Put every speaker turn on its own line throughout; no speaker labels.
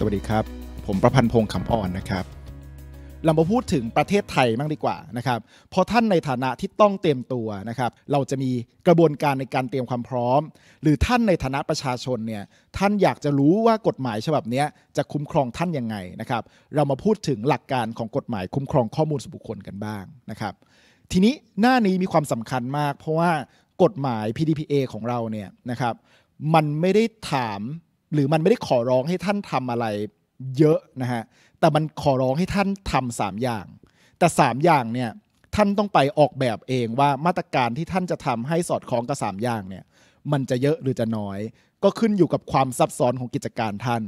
สวัสดีครับ ผมประพันธ์พงษ์ขำอ่อนนะครับ เรามาพูดถึงประเทศไทยมากดีกว่านะครับพอท่านในฐานะที่ต้องเตรียมตัวนะครับเราจะมีกระบวนการในการเตรียมความพร้อม หรือท่านในฐานะประชาชนเนี่ยท่านอยากจะรู้ว่ากฎหมายฉบับนี้จะคุ้มครองท่านยังไงนะครับเรามาพูดถึงหลักการของกฎหมายคุ้มครองข้อมูลส่วนบุคคลกันบ้างนะครับทีนี้หน้านี้มีความสำคัญมาก เพราะว่ากฎหมาย PDPA ของเราเนี่ยนะครับมันไม่ได้ถามหรือมันไม่ได้ขอร้องให้ท่านทำอะไรเยอะนะฮะแต่มันขอร้องให้ท่านทำสามอย่าง แต่สามอย่างเนี่ยท่านต้องไปออกแบบเองว่ามาตรการที่ท่านจะทำให้สอดคล้องกับสามอย่างเนี่ย มันจะเยอะหรือจะน้อย ก็ขึ้นอยู่กับความซับซ้อนของกิจการท่าน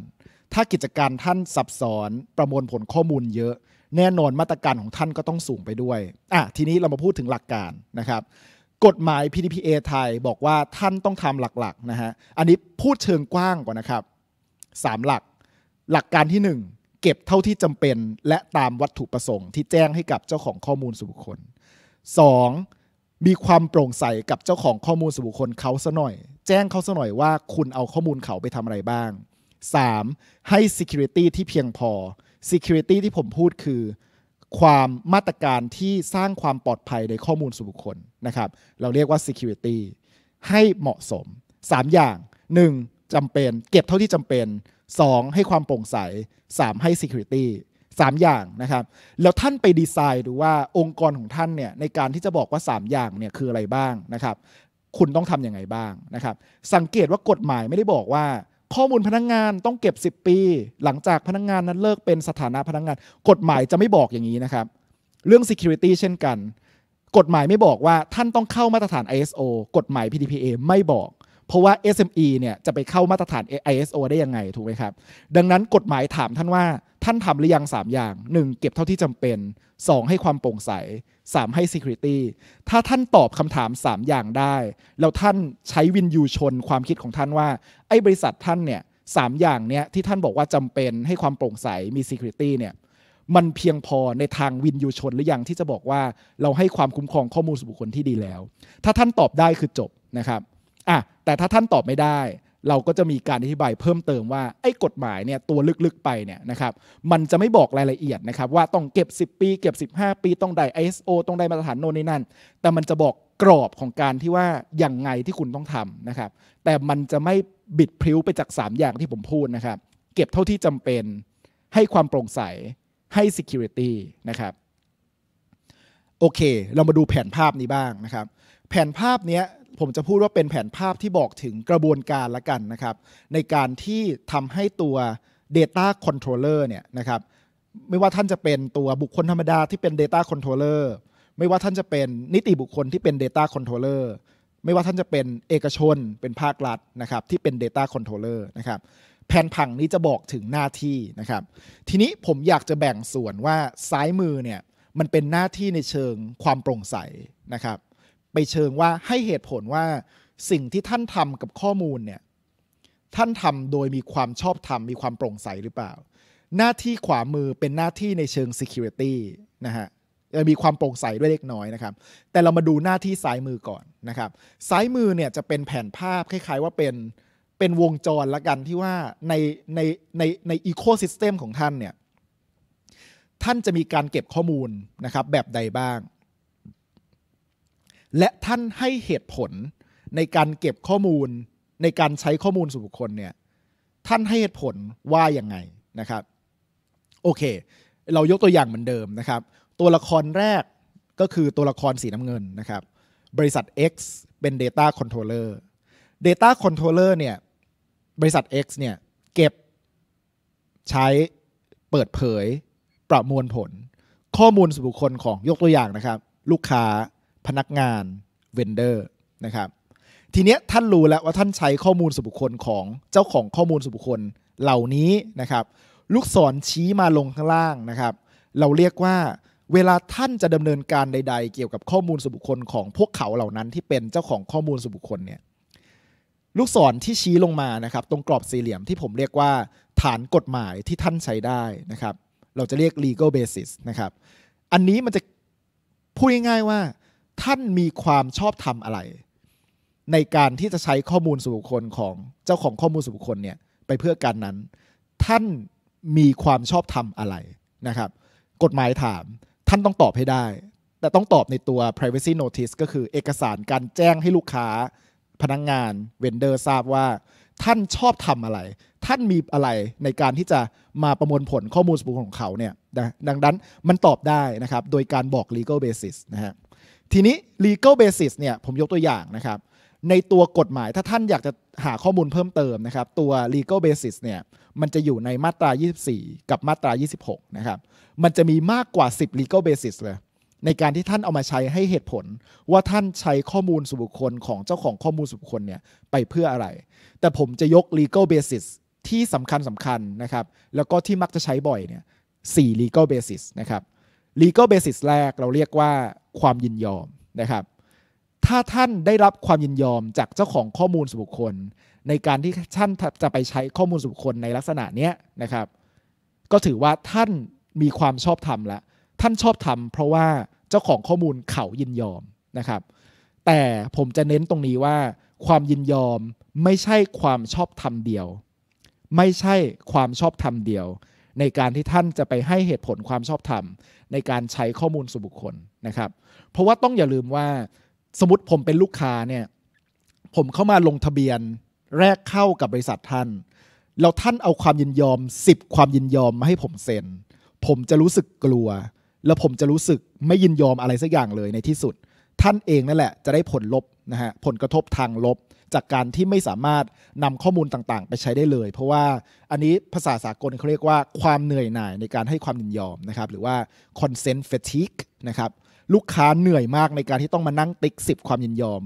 ถ้ากิจการท่านซับซ้อนประมวลผลข้อมูลเยอะ แน่นอนมาตรการของท่านก็ต้องสูงไปด้วยอ่ะทีนี้เรามาพูดถึงหลักการนะครับกฎหมาย PDPA ไทยบอกว่าท่านต้องทำหลักๆนะฮะ อันนี้พูดเชิงกว้างก่อนนะครับ3หลัก หลักการที่ 1 เก็บเท่าที่จำเป็นและตามวัตถุประสงค์ที่แจ้งให้กับเจ้าของข้อมูลส่วนบุคคล 2. มีความโปร่งใสกับเจ้าของข้อมูลส่วนบุคคลเขาซะหน่อย แจ้งเขาซะหน่อยว่าคุณเอาข้อมูลเขาไปทำอะไรบ้าง 3. ให้ security ที่เพียงพอ security ที่ผมพูดคือความมาตรการที่สร้างความปลอดภัยในข้อมูลส่วนบุคคลนะครับเราเรียกว่า security ให้เหมาะสม 3 อย่าง 1. จำเป็น เก็บเท่าที่จำเป็น 2. ให้ความโปร่งใส 3. ให้ security 3 อย่างนะครับแล้วท่านไปดีไซน์ดูว่าองค์กรของท่านเนี่ยในการที่จะบอกว่า 3 อย่างเนี่ยคืออะไรบ้างนะครับคุณต้องทำยังไงบ้างนะครับสังเกตว่ากฎหมายไม่ได้บอกว่าข้อมูลพนักงงานต้องเก็บ 10 ปี หลังจากพนักงงานนั้นเลิกเป็นสถานะพนักงงาน กฎหมายจะไม่บอกอย่างนี้นะครับ เรื่อง Security เช่นกัน กฎหมายไม่บอกว่าท่านต้องเข้ามาตรฐาน ISO กฎหมาย PDPA ไม่บอกเพราะว่า SME เนี่ย จะไปเข้ามาตรฐาน ISO ได้ยังไง ถูกไหมครับ ดังนั้นกฎหมายถามท่านว่าท่านทำหรือยัง 3 อย่าง 1. เก็บเท่าที่จำเป็น 2. ให้ความโปร่งใส 3. ให้ Security ถ้าท่านตอบคำถาม 3 อย่างได้แล้วท่านใช้วินยูชนความคิดของท่านว่าไอ้บริษัทท่านเนี่ยสามอย่างเนี้ยที่ท่านบอกว่าจำเป็นให้ความโปร่งใสมี Security เนี่ยมันเพียงพอในทางวินยูชนหรือยังที่จะบอกว่าเราให้ความคุ้มครองข้อมูลส่วนบุคคลที่ดีแล้วถ้าท่านตอบได้คือจบนะครับอ่ะแต่ถ้าท่านตอบไม่ได้เราก็จะมีการอธิบายเพิ่มเติมว่าไอ้กฎหมายเนี่ยตัวลึกๆไปเนี่ยนะครับมันจะไม่บอกรายละเอียดนะครับ ว่าต้องเก็บ 10 ปี เก็บ 15 ปีต้องได้ ISO ต้องได้มาตรฐานโน่นนี่นั่นแต่มันจะบอกกรอบของการที่ว่าอย่างไงที่คุณต้องทำนะครับ แต่มันจะไม่บิดพลิ้วไปจาก 3 อย่างที่ผมพูดนะครับ เก็บเท่าที่จำเป็นให้ความโปร่งใสให้ Security นะครับโอเค เรามาดูแผนภาพนี้บ้างนะครับ แผนภาพเนี้ยผมจะพูดว่าเป็นแผนภาพที่บอกถึงกระบวนการละกันนะครับ ในการที่ทำให้ตัว Data Controller เนี่ยนะครับ ไม่ว่าท่านจะเป็นตัวบุคคลธรรมดาที่เป็น Data Controller ไม่ว่าท่านจะเป็นนิติบุคคลที่เป็น Data Controller ไม่ว่าท่านจะเป็นเอกชน เป็นภาครัฐนะครับ ที่เป็น Data Controller นะครับแผนผังนี้จะบอกถึงหน้าที่นะครับ ทีนี้ผมอยากจะแบ่งส่วนว่าซ้ายมือเนี่ยมันเป็นหน้าที่ในเชิงความโปร่งใสนะครับไปเชิงว่าให้เหตุผลว่าสิ่งที่ท่านทำกับข้อมูลเนี่ยท่านทำโดยมีความชอบธรรมมีความโปร่งใสหรือเปล่า หน้าที่ขวามือเป็นหน้าที่ในเชิง Security นะฮะจะมีความโปร่งใสด้วยเล็กน้อยนะครับแต่เรามาดูหน้าที่ซ้ายมือก่อนนะครับซ้ายมือเนี่ยจะเป็นแผนภาพคล้ายๆว่าเป็นเป็นวงจรละกันที่ว่าในในในในอีโคซิสเต็มของท่านเนี่ยท่านจะมีการเก็บข้อมูลนะครับแบบใดบ้างและท่านให้เหตุผลในการเก็บข้อมูลในการใช้ข้อมูลส่วนบุคคลเนี่ยท่านให้เหตุผลว่าอย่างไงนะครับโอเค เรายกตัวอย่างเหมือนเดิมนะครับ ตัวละครแรกก็คือตัวละครสีน้ำเงินนะครับ บริษัท X เป็น Data Controller Data Controller เนี่ยบริษัท X เนี่ยเก็บใช้เปิดเผยประมวลผลข้อมูลส่วนบุคคลของยกตัวอย่างนะครับ ลูกค้าพนักงานเวนเดอร์นะครับทีเนี้ยท่านรู้แล้วว่าท่านใช้ข้อมูลส่วนบุคคลของเจ้าของข้อมูลส่วนบุคคลเหล่านี้นะครับ ลูกศรชี้มาลงข้างล่างนะครับ เราเรียกว่าเวลาท่านจะดำเนินการใดๆ เกี่ยวกับข้อมูลส่วนบุคคลของพวกเขาเหล่านั้นที่เป็นเจ้าของข้อมูลส่วนบุคคลเนี่ยลูกศรที่ชี้ลงมานะครับ ตรงกรอบสี่เหลี่ยมที่ผมเรียกว่าฐานกฎหมายที่ท่านใช้ได้นะครับเราจะเรียก legal basis นะครับอันนี้มันจะพูดง่ายๆว่าท่านมีความชอบทำอะไร ในการที่จะใช้ข้อมูลส่วนบุคคลของเจ้าของข้อมูลส่วนบุคคลเนี่ยไปเพื่อการนั้น ท่านมีความชอบทำอะไรนะครับ กฎหมายถาม ท่านต้องตอบให้ได้ แต่ต้องตอบในตัว privacy notice ก็คือเอกสารการแจ้งให้ลูกค้า พนักงงานเวนเดอร์ทราบว่า ท่านชอบทำอะไร ท่านมีอะไรในการที่จะมาประมวลผลข้อมูลส่วนบุคคลของเขาเนี่ยดังนั้น มันตอบได้นะครับ โดยการบอก legal basis นะฮะทีนี้ legal basis เนี่ยผมยกตัวอย่างนะครับในตัวกฎหมายถ้าท่านอยากจะหาข้อมูลเพิ่มเติมนะครับ ตัว legal basis เนี่ยมันจะอยู่ในมาตรา 24 กับมาตรา 26 นะครับ มันจะมีมากกว่า 10 legal basis เลย ในการที่ท่านเอามาใช้ให้เหตุผลว่าท่านใช้ข้อมูลส่วนบุคคลของเจ้าของข้อมูลส่วนบุคคลเนี่ยไปเพื่ออะไร แต่ผมจะยก legal basis ที่สำคัญสำคัญนะครับ แล้วก็ที่มักจะใช้บ่อยเนี่ย 4 legal basis นะครับ legal basis แรกเราเรียกว่าความยินยอมนะครับ ถ้าท่านได้รับความยินยอมจากเจ้าของข้อมูลส่วนบุคคล ในการที่ท่านจะไปใช้ข้อมูลส่วนบุคคลในลักษณะนี้นะครับก็ถือว่าท่านมีความชอบธรรมละท่านชอบธรรมเพราะว่าเจ้าของข้อมูลเขายินยอมนะครับแต่ผมจะเน้นตรงนี้ว่า ความยินยอมไม่ใช่ความชอบธรรมเดียว ไม่ใช่ความชอบธรรมเดียว ในการที่ท่านจะไปให้เหตุผลความชอบธรรมในการใช้ข้อมูลส่วนบุคคลนะครับ เพราะว่าต้องอย่าลืมว่าสมมติผมเป็นลูกค้าเนี่ยผมเข้ามาลงทะเบียนแรกเข้ากับบริษัทท่านแล้วท่านเอาความยินยอม10 ความยินยอมมาให้ผมเซ็น ผมจะรู้สึกกลัว แล้วผมจะรู้สึกไม่ยินยอมอะไรสักอย่างเลยในที่สุด ท่านเองนั่นแหละจะได้ผลลบนะฮะผลกระทบทางลบจากการที่ไม่สามารถนำข้อมูลต่างๆ ไปใช้ได้เลย เพราะว่าอันนี้ภาษาสากลเขาเรียกว่าความเหนื่อยหน่ายในการให้ความยินยอมนะครับหรือว่า consent fatigue นะครับลูกค้าเหนื่อยมากในการที่ต้องมานั่งติ๊ก10 ความยินยอม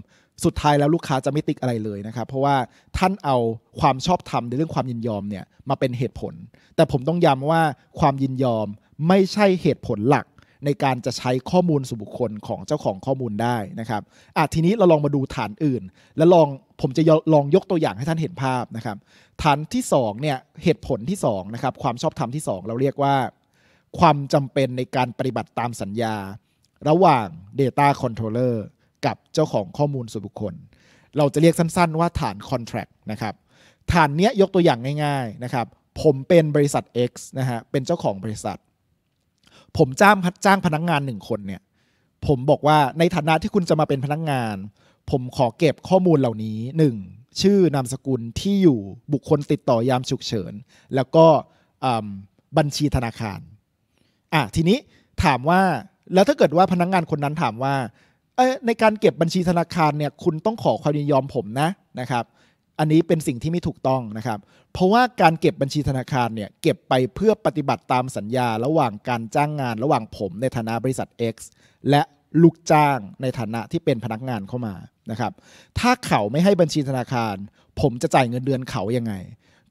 สุดท้ายแล้วลูกค้าจะไม่ติ๊กอะไรเลยนะครับเพราะว่าท่านเอาความชอบธรรมในเรื่องความยินยอมเนี่ยมาเป็นเหตุผล แต่ผมต้องย้ำว่าความยินยอมไม่ใช่เหตุผลหลักในการจะใช้ข้อมูลส่วนบุคคลของเจ้าของข้อมูลได้นะครับอ่ะทีนี้เราลองมาดูฐานอื่นและลองผมจะลองยกตัวอย่างให้ท่านเห็นภาพนะครับฐานที่ 2เนี่ยเหตุผลที่2นะครับความชอบธรรมที่ 2 เราเรียกว่า ความจำเป็นในการปฏิบัติตามสัญญา ระหว่าง Data Controller กับเจ้าของข้อมูลส่วนบุคคล เราจะเรียกสั้นๆว่าฐาน Contract นะครับฐานเนี้ยยกตัวอย่างง่ายๆนะครับผมเป็นบริษัท X นะฮะเป็นเจ้าของบริษัท ผมจ้างจ้างพนักงงานหนึ่งคนเนี่ยผมบอกว่าในฐานะที่คุณจะมาเป็นพนักงงานผมขอเก็บข้อมูลเหล่านี้ 1. ชื่อนามสกุลที่อยู่บุคคลติดต่อยามฉุกเฉินแล้วก็บัญชีธนาคารอ่ะทีนี้ถามว่าแล้วถ้าเกิดว่าพนักงงานคนนั้นถามว่าในการเก็บบัญชีธนาคารเนี่ยคุณต้องขอความยินยอมผมนะนะครับ อันนี้เป็นสิ่งที่ไม่ถูกต้องนะครับ เพราะว่าการเก็บบัญชีธนาคารเนี่ยเก็บไปเพื่อปฏิบัติตามสัญญาระหว่างการจ้างงาน ระหว่างผมในฐานะบริษัท X และลูกจ้างในฐานะที่เป็นพนักงานเข้ามานะครับถ้าเขาไม่ให้บัญชีธนาคาร ผมจะจ่ายเงินเดือนเขายังไง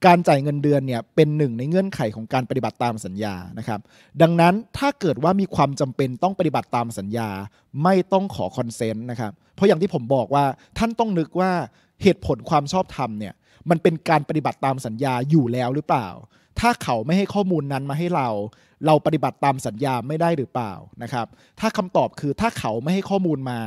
การจ่ายเงินเดือนเนี่ยเป็นหนึ่งในเงื่อนไขของการปฏิบัติตามสัญญานะครับดังนั้นถ้าเกิดว่ามีความจำเป็นต้องปฏิบัติตามสัญญาไม่ต้องขอคอนเซนต์นะครับเพราะอย่างที่ผมบอกว่าท่านต้องนึกว่าเหตุผลความชอบธรรมเนี่ยมันเป็นการปฏิบัติตามสัญญาอยู่แล้วหรือเปล่าถ้าเขาไม่ให้ข้อมูลนั้นมาให้เรา เราปฏิบัติตามสัญญาไม่ได้หรือเปล่านะครับ ถ้าคำตอบคือถ้าเขาไม่ให้ข้อมูลมา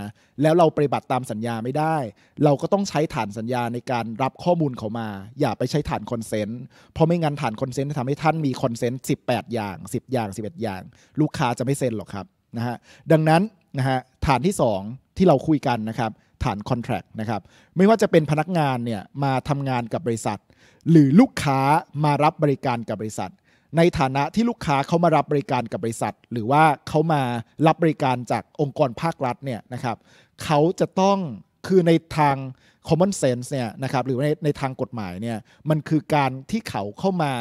แล้วเราปฏิบัติตามสัญญาไม่ได้ เราก็ต้องใช้ฐานสัญญาในการรับข้อมูลเขามา อย่าไปใช้ฐานคอนเซนต์ เพราะไม่งั้นฐานคอนเซนต์จะทำให้ท่านมีคอนเซนต์ 18อย่าง10อย่าง 11 อย่าง ลูกค้าจะไม่เซ็นหรอกครับนะฮะ ดังนั้นนะฮะฐานที่2ที่เราคุยกันนะครับฐานคอนแทรคนะครับไม่ว่าจะเป็นพนักงานเนี่ยมาทำงานกับบริษัทหรือลูกค้ามารับบริการกับบริษัท ในฐานะที่ลูกค้าเขามารับบริการกับบริษัท หรือว่าเขามารับบริการจากองค์กรภาครัฐเนี่ยนะครับเขาจะต้องคือในทาง common sense เนี่ยนะครับหรือในในทางกฎหมายเนี่ยมันคือการที่เขาเข้ามา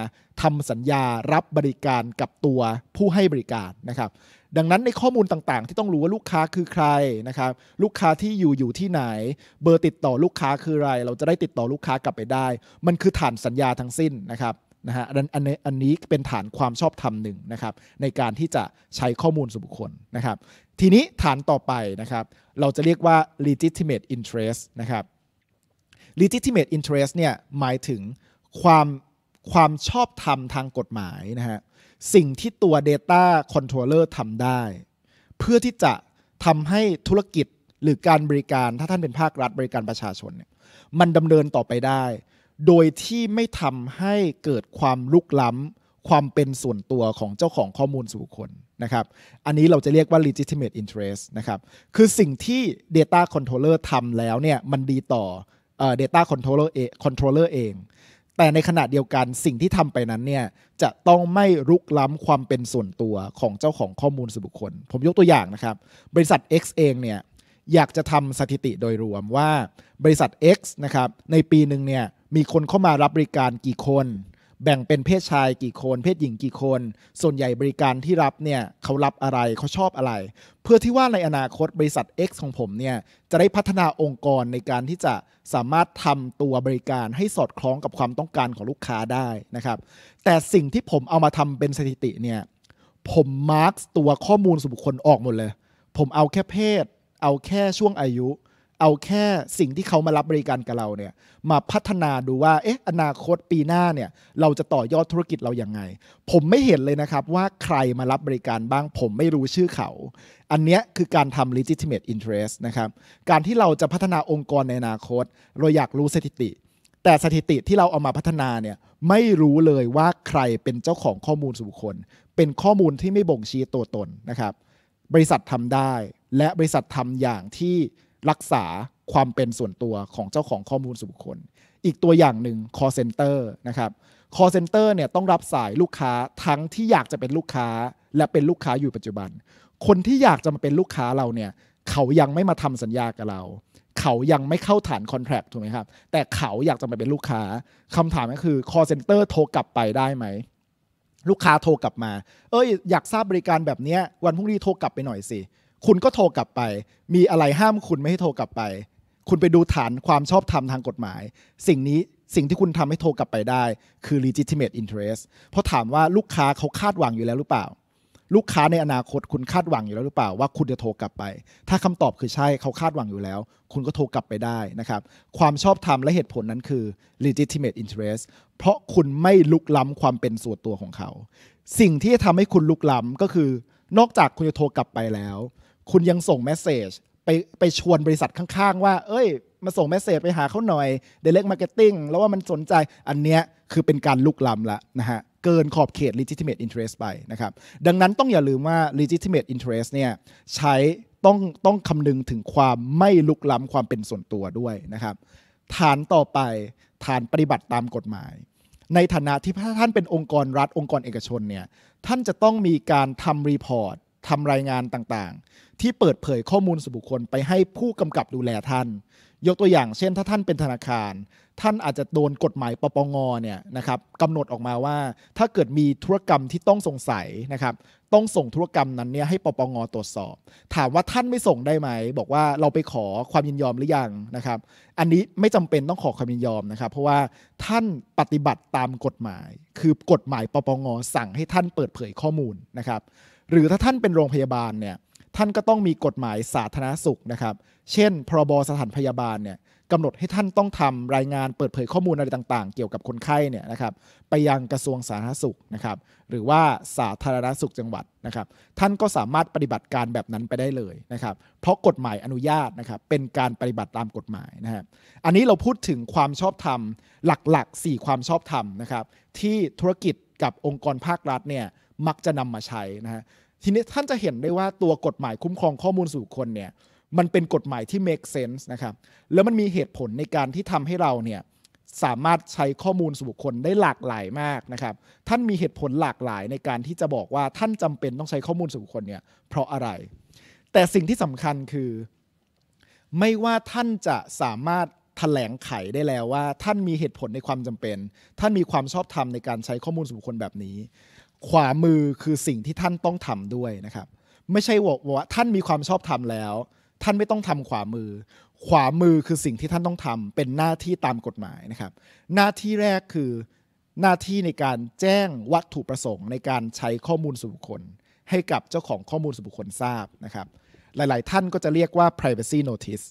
ทำสัญญารับบริการกับตัวผู้ให้บริการนะครับดังนั้นในข้อมูลต่างๆ ที่ต้องรู้ว่าลูกค้าคือใครนะครับ ลูกค้าที่อยู่อยู่ที่ไหน เบอร์ติดต่อลูกค้าคืออะไรเราจะได้ติดต่อลูกค้ากลับไปได้ มันคือฐานสัญญาทั้งสิ้นนะครับนะฮะอันนี้อันนี้เป็นฐานความชอบธรรมหนึ่งนะครับ ในการที่จะใช้ข้อมูลส่วนบุคคลนะครับ ทีนี้ฐานต่อไปนะครับ เราจะเรียกว่า legitimate interest นะครับ legitimate interest เนี่ยหมายถึงความความชอบธรรมทางกฎหมายนะฮะสิ่งที่ตัว Data Controller ทำได้ เพื่อที่จะทำให้ธุรกิจหรือการบริการถ้าท่านเป็นภาครัฐบริการประชาชนเนี่ยมันดำเนินต่อไปได้ โดยที่ไม่ทำให้เกิดความลุกล้ำความเป็นส่วนตัวของเจ้าของข้อมูลสู่บุคคลนะครับ อันนี้เราจะเรียกว่า legitimate interest นะครับคือสิ่งที่ data controller ทำแล้วเนี่ยมันดีต่อ data controller อ controller เองแต่ในขณะเดียวกันสิ่งที่ทำไปนั้นเนี่ยจะต้องไม่รุกล้ำความเป็นส่วนตัวของเจ้าของข้อมูลส่วนบุคคล ผมยกตัวอย่างนะครับ บริษัท X เองเนี่ยอยากจะทำสถิติโดยรวมว่า บริษัท X นะครับในปีหนึ่งเนี่ยมีคนเข้ามารับบริการกี่คนแบ่งเป็นเพศชายกี่คน เพศหญิงกี่คน ส่วนใหญ่บริการที่รับเนี่ยเขารับอะไรเขาชอบอะไร เพื่อที่ว่าในอนาคตบริษัท X ของผมเนี่ยจะได้พัฒนาองค์กรในการที่จะสามารถทำตัวบริการให้สอดคล้องกับความต้องการของลูกค้าได้นะครับแต่สิ่งที่ผมเอามาทำเป็นสถิติเนี่ยผมมาร์กตัวข้อมูลส่วนบุคคลออกหมดเลย ผมเอาแค่เพศ เอาแค่ช่วงอายุเอาแค่สิ่งที่เขามารับบริการกับเราเนี่ยมาพัฒนาดูว่าเอ๊ะอนาคตปีหน้าเนี่ยเราจะต่อยอดธุรกิจเราอย่างไง ผมไม่เห็นเลยนะครับว่าใครมารับบริการบ้าง ผมไม่รู้ชื่อเขา อันเนี้ยคือการทำ legitimate interest นะครับ การที่เราจะพัฒนาองค์กรในอนาคต เราอยากรู้สถิติ แต่สถิติที่เราเอามาพัฒนาเนี่ยไม่รู้เลยว่าใครเป็นเจ้าของข้อมูลส่วนบุคคล เป็นข้อมูลที่ไม่บ่งชี้ตัวตนนะครับ บริษัททำได้ และบริษัททำอย่างที่รักษาความเป็นส่วนตัวของเจ้าของข้อมูลส่วนบุคคล อีกตัวอย่างหนึ่ง call center นะครับ call center เนี่ยต้องรับสายลูกค้าทั้งที่อยากจะเป็นลูกค้าและเป็นลูกค้าอยู่ปัจจุบัน คนที่อยากจะมาเป็นลูกค้าเราเนี่ยเขายังไม่มาทำสัญญากับเรา เขายังไม่เข้าฐานคอนแท็กถูกไหมครับ แต่เขาอยากจะมาเป็นลูกค้าคำถามก็คือ call center โทรกลับไปได้ไหมลูกค้าโทรกลับมา เอ้ยอยากทราบบริการแบบนี้วันพรุ่งนี้โทรกลับไปหน่อยสิคุณก็โทรกลับไป มีอะไรห้ามคุณไม่ให้โทรกลับไป คุณไปดูฐานความชอบธรรมทางกฎหมาย สิ่งนี้สิ่งที่คุณทำให้โทรกลับไปได้คือ legitimate interest เพราะถามว่าลูกค้าเขาคาดหวังอยู่แล้วหรือเปล่า ลูกค้าในอนาคตคุณคาดหวังอยู่แล้วหรือเปล่าว่าคุณจะโทรกลับไป ถ้าคำตอบคือใช่เขาคาดหวังอยู่แล้ว คุณก็โทรกลับไปได้นะครับ ความชอบธรรมและเหตุผลนั้นคือ legitimate interest เพราะคุณไม่ลุกล้ำความเป็นส่วนตัวของเขา สิ่งที่จะทำให้คุณลุกล้ำก็คือ นอกจากคุณจะโทรกลับไปแล้วคุณยังส่งเมสเซจไปไปชวนบริษัทข้างๆ ว่า เอ้ย มาส่งเมสเซจไปหาเขาหน่อยเดลิเวอร์มาร์เก็ตติ้งแล้วว่ามันสนใจอันเนี้ยคือเป็นการลุกล้ำละนะฮะ เกินขอบเขต legitimate interest ไปนะครับ ดังนั้นต้องอย่าลืมว่า legitimate interest เนี่ย ใช้ต้องต้องคำนึงถึงความไม่ลุกล้ำความเป็นส่วนตัวด้วยนะครับ ฐานต่อไปฐานปฏิบัติตามกฎหมาย ในฐานะที่ท่านเป็นองค์กรรัฐองค์กรเอกชนเนี่ยท่านจะต้องมีการทำรีพอร์ตทำรายงานต่างๆ ที่เปิดเผยข้อมูลส่วนบุคคลไปให้ผู้กำกับดูแลท่าน ยกตัวอย่างเช่น ถ้าท่านเป็นธนาคาร ท่านอาจจะโดนกฎหมายปปงเนี่ยนะครับกำหนดออกมาว่า ถ้าเกิดมีธุรกรรมที่ต้องสงสัยนะครับต้องส่งธุรกรรมนั้นเนี่ยให้ปปงตรวจสอบ ถามว่าท่านไม่ส่งได้ไหม บอกว่าเราไปขอความยินยอมหรือยังนะครับ อันนี้ไม่จำเป็นต้องขอความยินยอมนะครับ เพราะว่าท่านปฏิบัติตามกฎหมาย คือกฎหมายปปงสั่งให้ท่านเปิดเผยข้อมูลนะครับหรือถ้าท่านเป็นโรงพยาบาลเนี่ยท่านก็ต้องมีกฎหมายสาธารณสุขนะครับ เช่น พรบสถานพยาบาลเนี่ยกำหนดให้ท่านต้องทำรายงานเปิดเผยข้อมูลอะไรต่าง ๆ เกี่ยวกับคนไข้เนี่ยนะครับไปยังกระทรวงสาธารณสุขนะครับหรือว่าสาธารณสุขจังหวัดนะครับ ท่านก็สามารถปฏิบัติการแบบนั้นไปได้เลยนะครับ เพราะกฎหมายอนุญาตนะครับเป็นการปฏิบัติตามกฎหมายนะครับอันนี้เราพูดถึงความชอบธรรมหลักๆ4ความชอบธรรมนะครับที่ธุรกิจกับองค์กรภาครัฐเนี่ยมักจะนำมาใช้นะฮะทีนี้ท่านจะเห็นได้ว่าตัวกฎหมายคุ้มครองข้อมูลส่วนบุคคลเนี่ยมันเป็นกฎหมายที่ make sense นะครับแล้วมันมีเหตุผลในการที่ทำให้เราเนี่ยสามารถใช้ข้อมูลส่วนบุคคลได้หลากหลายมากนะครับ ท่านมีเหตุผลหลากหลายในการที่จะบอกว่าท่านจำเป็นต้องใช้ข้อมูลส่วนบุคคลเนี่ยเพราะอะไร แต่สิ่งที่สำคัญคือ ไม่ว่าท่านจะสามารถถแถลงไขได้แล้วว่า ท่านมีเหตุผลในความจำเป็น ท่านมีความชอบธรรมในการใช้ข้อมูลส่วนบุคคลแบบนี้ขวามือคือสิ่งที่ท่านต้องทำด้วยนะครับ ไม่ใช่ว่าท่านมีความชอบธรรมแล้ว ท่านไม่ต้องทำขวามือ ขวามือคือสิ่งที่ท่านต้องทำเป็นหน้าที่ตามกฎหมายนะครับ หน้าที่แรกคือหน้าที่ในการแจ้งวัตถุประสงค์ในการใช้ข้อมูลส่วนบุคคล ให้กับเจ้าของข้อมูลส่วนบุคคลทราบนะครับ หลาย ๆ ท่านก็จะเรียกว่า privacy notice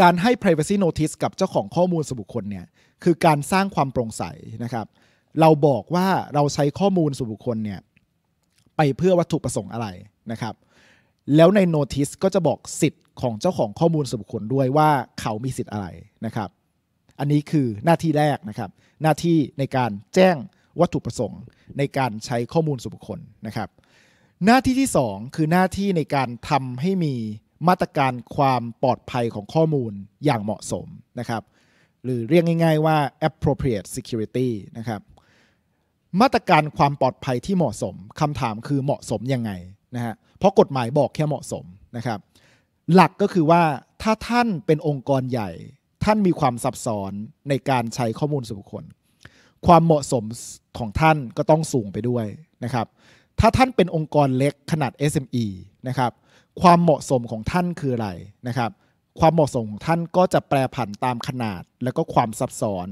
การให้ privacy notice กับเจ้าของข้อมูลส่วนบุคคลเนี่ยคือการสร้างความโปร่งใสนะครับเราบอกว่าเราใช้ข้อมูลส่วนบุคคลเนี่ยไปเพื่อวัตถุประสงค์อะไรนะครับ แล้วในโนติสก็จะบอกสิทธิ์ของเจ้าของข้อมูลส่วนบุคคลด้วยว่าเขามีสิทธิ์อะไรนะครับอันนี้คือหน้าที่แรกนะครับ หน้าที่ในการแจ้งวัตถุประสงค์ในการใช้ข้อมูลส่วนบุคคลนะครับ หน้าที่ที่2คือหน้าที่ในการทำให้มีมาตรการความปลอดภัยของข้อมูลอย่างเหมาะสมนะครับ หรือเรียกง่าย ๆว่า appropriate security นะครับมาตรการความปลอดภัยที่เหมาะสมคำถามคือเหมาะสมยังไงนะฮะ เพราะกฎหมายบอกแค่เหมาะสมนะครับ หลักก็คือว่าถ้าท่านเป็นองค์กรใหญ่ ท่านมีความซับซ้อนในการใช้ข้อมูลส่วนบุคคล ความเหมาะสมของท่านก็ต้องสูงไปด้วยนะครับ ถ้าท่านเป็นองค์กรเล็กขนาด SME นะครับ ความเหมาะสมของท่านคืออะไรนะครับความเหมาะสมของท่านก็จะแปรผันตามขนาดและก็ความซับซ้อน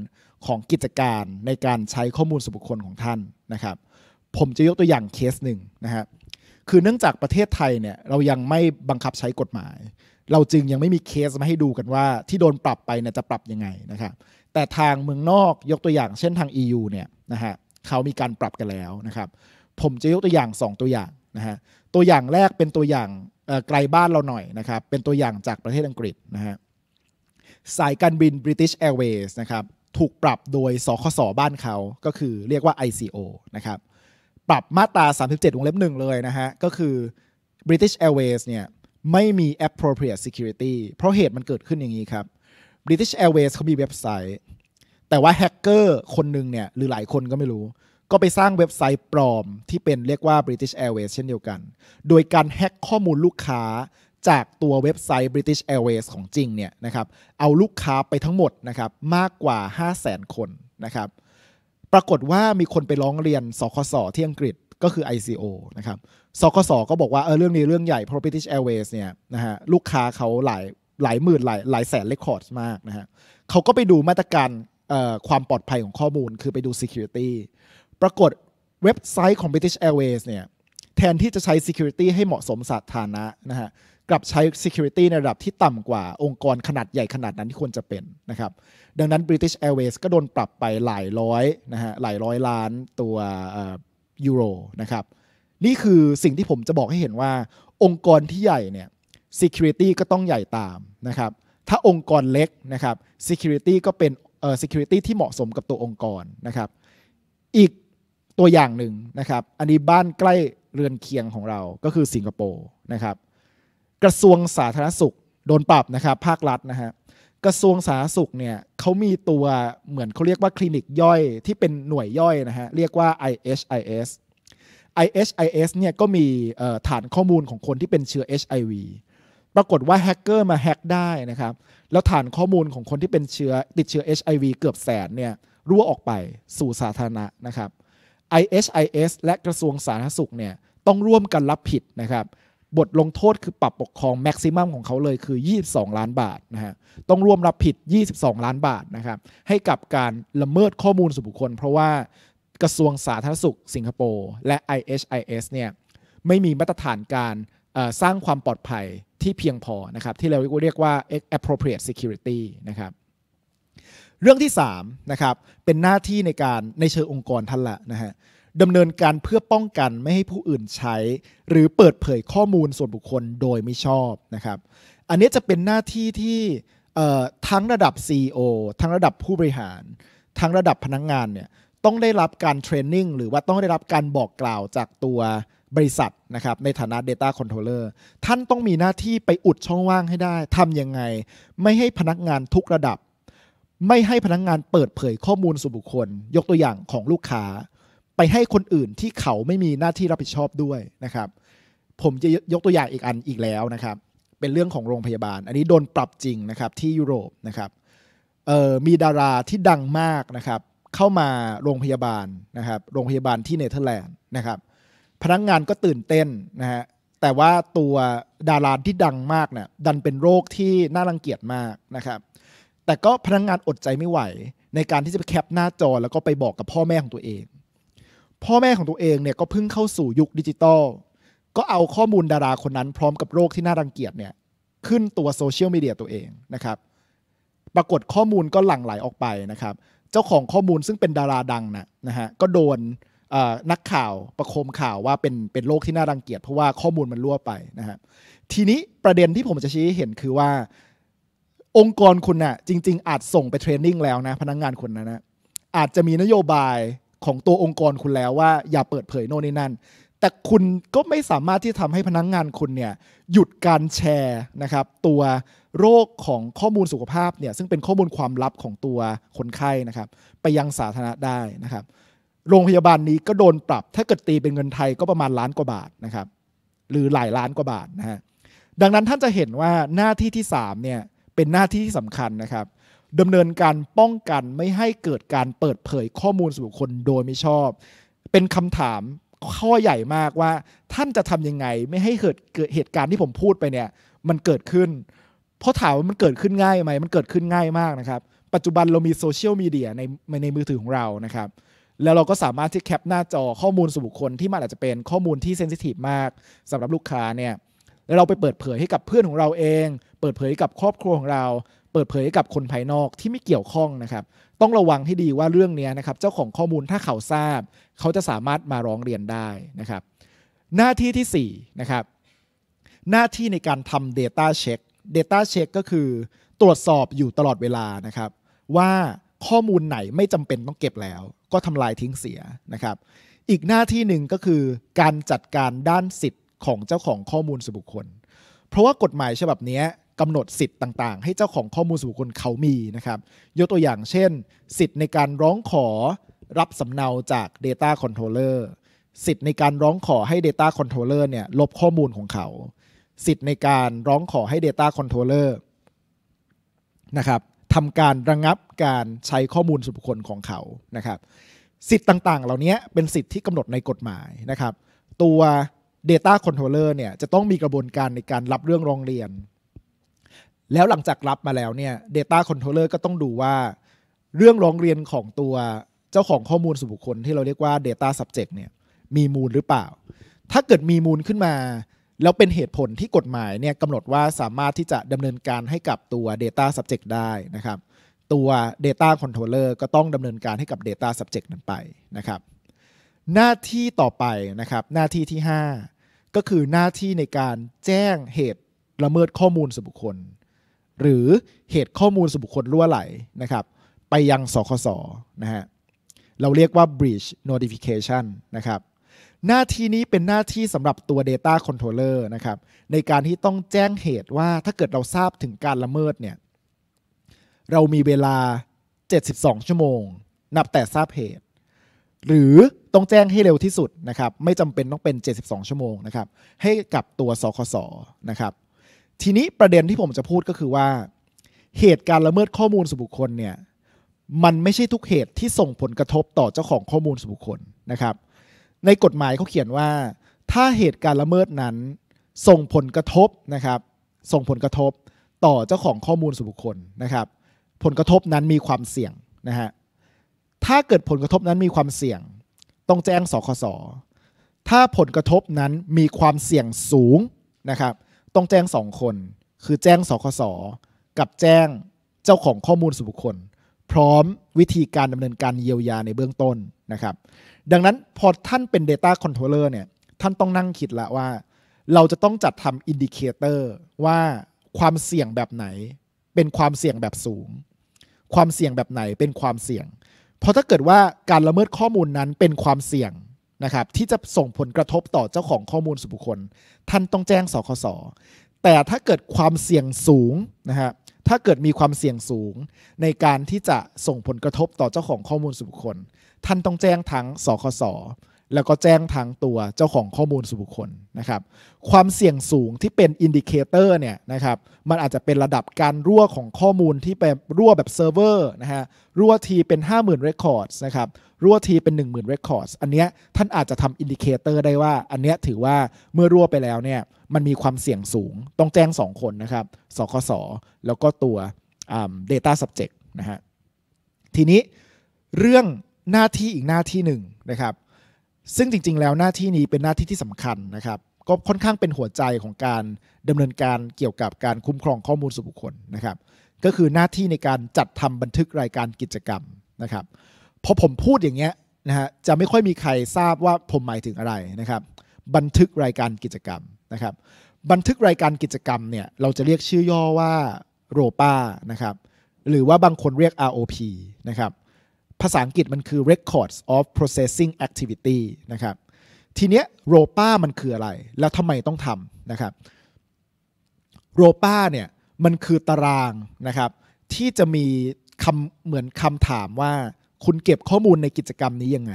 ของกิจการในการใช้ข้อมูลส่วนบุคคลของท่านนะครับผมจะยกตัวอย่างเคสหนึ่งนะครับคือเนื่องจากประเทศไทยเนี่ยเรายังไม่บังคับใช้กฎหมาย เราจึงยังไม่มีเคสมาให้ดูกันว่าที่โดนปรับไปเนี่ยจะปรับยังไงนะครับแต่ทางเมืองนอกยกตัวอย่าง เช่นทาง EU เนี่ยนะฮะเขามีการปรับกันแล้วนะครับผมจะยกตัวอย่าง 2 ตัวอย่างนะฮะตัวอย่างแรกเป็นตัวอย่างไกลบ้านเราหน่อยนะครับเป็นตัวอย่างจากประเทศอังกฤษนะฮะสายการบิน British Airways นะครับถูกปรับโดยสคสบ้านเขาก็คือเรียกว่า ICO นะครับปรับมาตรา 37 วงเล็บหนึ่งเลยนะฮะ ก็คือ British Airways เนี่ยไม่มี appropriate security เพราะเหตุมันเกิดขึ้นอย่างนี้ครับ British Airways เขามีเว็บไซต์ แต่ว่าแฮกเกอร์คนหนึ่งเนี่ยหรือหลายคนก็ไม่รู้ก็ไปสร้างเว็บไซต์ปลอมที่เป็นเรียกว่า British Airways เช่นเดียวกัน โดยการแฮ็กข้อมูลลูกค้าจากตัวเว็บไซต์ British Airways ของจริงเนี่ยนะครับ เอาลูกค้าไปทั้งหมดนะครับมากกว่า 5 0 0 0 0 0 คนนะครับ ปรากฏว่ามีคนไปร้องเรียนสคสที่อังกฤษก็คือ ICO นะครับ สคสก็บอกว่าเออเรื่องนี้ เรื่องใหญ่เพราะ British Airways เนี่ยนะฮะลูกค้าเขาหลายหลายหมื่นหลายหลายแสนเรคคอร์ดมากนะฮะเขาก็ไปดูมาตรการความปลอดภัยของข้อมูล คือไปดู Security ปรากฏเว็บไซต์ของ British Airways เนี่ยแทนที่จะใช้ Security ให้เหมาะสมสถานะนะฮะกลับใช้ Security ในระดับที่ต่ำกว่าองค์กรขนาดใหญ่ขนาดนั้นที่ควรจะเป็นนะครับดังนั้น British Airways ก็โดนปรับไปหลายร้อยนะฮะหลายร้อยล้านตัวยูโรนะครับนี่คือสิ่งที่ผมจะบอกให้เห็นว่าองค์กรที่ใหญ่เนี่ย security ก็ต้องใหญ่ตามนะครับถ้าองค์กรเล็กนะครับ security ก็เป็นเอ่อ security ที่เหมาะสมกับตัวองค์กรนะครับอีกตัวอย่างหนึ่งนะครับ อันนี้บ้านใกล้เรือนเคียงของเราก็คือสิงคโปร์นะครับ กระทรวงสาธารณสุขโดนปรับนะครับ ภาครัฐนะฮะ กระทรวงสาธารณสุขเนี่ยเขามีตัวเหมือนเขาเรียกว่าคลินิกย่อยที่เป็นหน่วยย่อยนะฮะ เรียกว่า IHIS IHIS เนี่ยก็มีฐานข้อมูลของคนที่เป็นเชื้อ HIV ปรากฏว่าแฮกเกอร์มาแฮกได้นะครับ แล้วฐานข้อมูลของคนที่เป็นเชื้อติดเชื้อ HIV เกือบแสนเนี่ยรั่วออกไปสู่สาธารณะนะครับ IHIS และกระทรวงสาธารณสุขเนี่ยต้องร่วมกันรับผิดนะครับ บทลงโทษคือปรับปกครองแม็กซิมัมของเขาเลยคือ 22 ล้านบาทนะฮะต้องร่วมรับผิด 22 ล้านบาทนะครับ ให้กับการละเมิดข้อมูลส่วนบุคคล เพราะว่ากระทรวงสาธารณสุข สิงคโปร์และ IHIS เนี่ยไม่มีมาตรฐานการสร้างความปลอดภัยที่เพียงพอนะครับ ที่เราเรียกว่า appropriate security นะครับเรื่องที่3นะครับเป็นหน้าที่ในการในเชิงองค์กรท่านละนะฮะดำเนินการเพื่อป้องกันไม่ให้ผู้อื่นใช้ หรือเปิดเผยข้อมูลส่วนบุคคลโดยไม่ชอบนะครับอันนี้จะเป็นหน้าที่ที่ทั้งระดับ CEO ทั้งระดับผู้บริหาร ทั้งระดับพนักงงานเนี่ยต้องได้รับการเทรนนิ่งหรือว่าต้องได้รับการบอกกล่าวจากตัวบริษัทนะครับในฐานะ Data Controller ท่านต้องมีหน้าที่ไปอุดช่องว่างให้ได้ทำยังไงไม่ให้พนักงานทุกระดับไม่ให้พนักงงานเปิดเผยข้อมูลส่วนบุคคลยกตัวอย่างของลูกค้า ไปให้คนอื่นที่เขาไม่มีหน้าที่รับผิดชอบด้วยนะครับ ผมจะยกตัวอย่างอีกอันอีกแล้วนะครับ เป็นเรื่องของโรงพยาบาลอันนี้โดนปรับจริงนะครับที่ยุโรปนะครับมีดาราที่ดังมากนะครับ เข้ามาโรงพยาบาลนะครับ โรงพยาบาลที่เนเธอร์แลนด์นะครับ พนักงงานก็ตื่นเต้นนะฮะแต่ว่าตัวดาราที่ดังมากเนะี่ยดันเป็นโรคที่น่ารังเกียจมากนะครับแต่ก็พนักงงานอดใจไม่ไหวในการที่จะไปแคปหน้าจอแล้วก็ไปบอกกับพ่อแม่ของตัวเอง พ่อแม่ของตัวเองเนี่ยก็เพิ่งเข้าสู่ยุคดิจิตอลก็เอาข้อมูลดาราคนนั้น พร้อมกับโรคที่น่ารังเกียจเนี่ยขึ้นตัวโซเชียลมีเดียตัวเองนะครับปรากฏข้อมูลก็หลั่งไหลออกไปนะครับเจ้าของข้อมูลซึ่งเป็นดาราดังนะนะฮะก็โดนนักข่าวประคมข่าวว่าเป็นเป็นโรคที่น่ารังเกียจเพราะว่าข้อมูลมันรั่วไปนะฮะทีนี้ประเด็นที่ผมจะชี้ให้เห็นคือว่าองค์กรคุณน่ะจริงๆ อาจส่งไปเทรนนิ่งแล้วนะพนักงงานคุณนะนะอาจจะมีนโยบายของตัวองค์กรคุณแล้วว่าอย่าเปิดเผยโน่นนี่นั่นแต่คุณก็ไม่สามารถที่ทำให้พนักงงานคุณเนี่ยหยุดการแชร์นะครับ ตัวโรคของข้อมูลสุขภาพเนี่ย ซึ่งเป็นข้อมูลความลับของตัวคนไข้นะครับ ไปยังสาธารณะได้นะครับ โรงพยาบาลนี้ก็โดนปรับถ้าเกิดตีเป็นเงินไทยก็ประมาณล้านกว่าบาทนะครับหรือหลายล้านกว่าบาทนะฮะดังนั้นท่านจะเห็นว่าหน้าที่ที่3เนี่ยเป็นหน้าที่ที่สำคัญนะครับดำเนินการป้องกันไม่ให้เกิดการเปิดเผยข้อมูลส่วนบุคคลโดยไม่ชอบ เป็นคำถามข้อใหญ่มากว่า ท่านจะทำยังไงไม่ให้เกิดเกิดเหตุการณ์ที่ผมพูดไปเนี่ยมันเกิดขึ้น เพราะถามว่ามันเกิดขึ้นง่ายไหมมันเกิดขึ้นง่ายมากนะครับ ปัจจุบันเรามีโซเชียลมีเดียในในมือถือของเรานะครับแล้วเราก็สามารถที่แคปหน้าจอข้อมูลส่วนบุคคลที่มันอาจจะเป็นข้อมูลที่เซนซิทีฟมากสำหรับลูกค้าเนี่ยเราไปเปิดเผยให้กับเพื่อนของเราเอง เปิดเผยกับครอบครัวของเรา เปิดเผยกับคนภายนอกที่ไม่เกี่ยวข้องนะครับ ต้องระวังให้ดีว่าเรื่องนี้นะครับ เจ้าของข้อมูลถ้าเขาทราบ เขาจะสามารถมาร้องเรียนได้นะครับ หน้าที่ที่4นะครับ หน้าที่ในการทำ Data Check Data Check ก็คือตรวจสอบอยู่ตลอดเวลานะครับ ว่าข้อมูลไหนไม่จำเป็นต้องเก็บแล้ว ก็ทำลายทิ้งเสียนะครับ อีกหน้าที่หนึ่งก็คือ การจัดการด้านสิทธิของเจ้าของข้อมูลส่วนบุคคล เพราะว่ากฎหมายฉบับนี้กำหนดสิทธิ์ต่าง ๆ ให้เจ้าของข้อมูลส่วนบุคคลเขามีนะครับ ยกตัวอย่างเช่น สิทธิ์ในการร้องขอรับสำเนาจาก Data Controller สิทธิ์ในการร้องขอให้ Data Controller เนี่ยลบข้อมูลของเขา สิทธิ์ในการร้องขอให้ Data Controller นะครับทำการระงงับการใช้ข้อมูลส่วนบุคคลของเขา นะครับ สิทธิ์ต่างๆ เหล่านี้เป็นสิทธิ์ที่กำหนดในกฎหมายนะครับ ตัว Data Controller เนี่ยจะต้องมีกระบวนการในการรับเรื่องร้องเรียน แล้วหลังจากรับมาแล้วเนี่ย Data Controller ก็ต้องดูว่าเรื่องร้องเรียนของตัวเจ้าของข้อมูลส่วนบุคคล ที่เราเรียกว่า Data Subject เนี่ยมีมูลหรือเปล่า ถ้าเกิดมีมูลขึ้นมาแล้วเป็นเหตุผลที่กฎหมายเนี่ยกำหนดว่าสามารถที่จะดำเนินการให้กับตัว Data Subject ได้นะครับ ตัว Data Controller ก็ต้องดำเนินการให้กับ Data Subject นั้นไปนะครับหน้าที่ต่อไปนะครับหน้าที่ที่ 5 ก็คือหน้าที่ในการแจ้งเหตุละเมิดข้อมูลส่วนบุคคล หรือเหตุข้อมูลส่วนบุคคลรั่วไหลนะครับ ไปยังสคสนะฮะเราเรียกว่า breach notification นะครับ หน้าที่นี้เป็นหน้าที่สำหรับตัว data controller นะครับในการที่ต้องแจ้งเหตุว่า ถ้าเกิดเราทราบถึงการละเมิดเนี่ยเรามีเวลา 72 ชั่วโมง นับแต่ทราบเหตุ หรือต้องแจ้งให้เร็วที่สุดนะครับไม่จำเป็นต้องเป็น 72 ชั่วโมงนะครับให้กับตัวสคสนะครับทีนี้ประเด็นที่ผมจะพูดก็คือว่า เหตุการณ์ละเมิดข้อมูลส่วนบุคคลเนี่ยมันไม่ใช่ทุกเหตุที่ส่งผลกระทบต่อเจ้าของข้อมูลส่วนบุคคลนะครับในกฎหมายเขาเขียนว่า ถ้าเหตุการณ์ละเมิดนั้น ส่งผลกระทบนะครับส่งผลกระทบต่อเจ้าของข้อมูลส่วนบุคคลนะครับผลกระทบนั้นมีความเสี่ยงนะฮะถ้าเกิดผลกระทบนั้นมีความเสี่ยงต้องแจ้งสคส ถ้าผลกระทบนั้นมีความเสี่ยงสูงนะครับ ต้องแจ้งสองคน คือแจ้งสคส กับแจ้งเจ้าของข้อมูลส่วนบุคคล พร้อมวิธีการดำเนินการเยียวยาในเบื้องต้นนะครับ ดังนั้นพอท่านเป็น Data Controller เนี่ย ท่านต้องนั่งคิดละว่า เราจะต้องจัดทำอินดิเคเตอร์ว่าความเสี่ยงแบบไหน เป็นความเสี่ยงแบบสูง ความเสี่ยงแบบไหนเป็นความเสี่ยงพราะถ้าเกิดว่าการละเมิดข้อมูลนั้นเป็นความเสี่ยงนะครับที่จะส่งผลกระทบต่อเจ้าของข้อมูลส่วนบุคคล ท่านต้องแจ้งสคส แต่ถ้าเกิดความเสี่ยงสูงนะฮะถ้าเกิดมีความเสี่ยงสูง ในการที่จะส่งผลกระทบต่อเจ้าของข้อมูลส่วนบุคคล ท่านต้องแจ้งทั้งสคสแล้วก็แจ้งทางตัวเจ้าของข้อมูลส่วนบุคคลนะครับ ความเสี่ยงสูงที่เป็นอินดิเคเตอร์เนี่ยนะครับ มันอาจจะเป็นระดับการรั่วของข้อมูลที่ไปรั่วแบบเซิร์ฟเวอร์นะฮะรั่วทีเป็น 50,000 Records นะครับรั่วทีเป็น 10,000 Records อันเนี้ยท่านอาจจะทำอินดิเคเตอร์ได้ว่า อันเนี้ยถือว่าเมื่อรั่วไปแล้วเนี่ยมันมีความเสี่ยงสูงต้องแจ้ง 2 คนนะครับสคสแล้วก็ตัวเดต้ subject นะฮะทีนี้เรื่องหน้าที่อีกหน้าที่หนึ่งนะครับซึ่งจริงๆ แล้วหน้าที่นี้เป็นหน้าที่ที่สำคัญนะครับ ก็ค่อนข้างเป็นหัวใจของการดำเนินการเกี่ยวกับการคุ้มครองข้อมูลส่วนบุคคลนะครับ ก็คือหน้าที่ในการจัดทำบันทึกรายการกิจกรรมนะครับพอผมพูดอย่างเงี้ยนะฮะจะไม่ค่อยมีใครทราบว่าผมหมายถึงอะไรนะครับ บันทึกรายการกิจกรรมนะครับ บันทึกรายการกิจกรรมเนี่ยเราจะเรียกชื่อย่อว่าโรปานะครับ หรือว่าบางคนเรียก ROP นะครับภาษาอังกฤษมันคือ records of processing activity นะครับ ทีเนี้ยโรป้ามันคืออะไร แล้วทำไมต้องทำนะครับโรป้าเนี่ย มันคือตารางนะครับ ที่จะมีคำเหมือนคำถามว่า คุณเก็บข้อมูลในกิจกรรมนี้ยังไง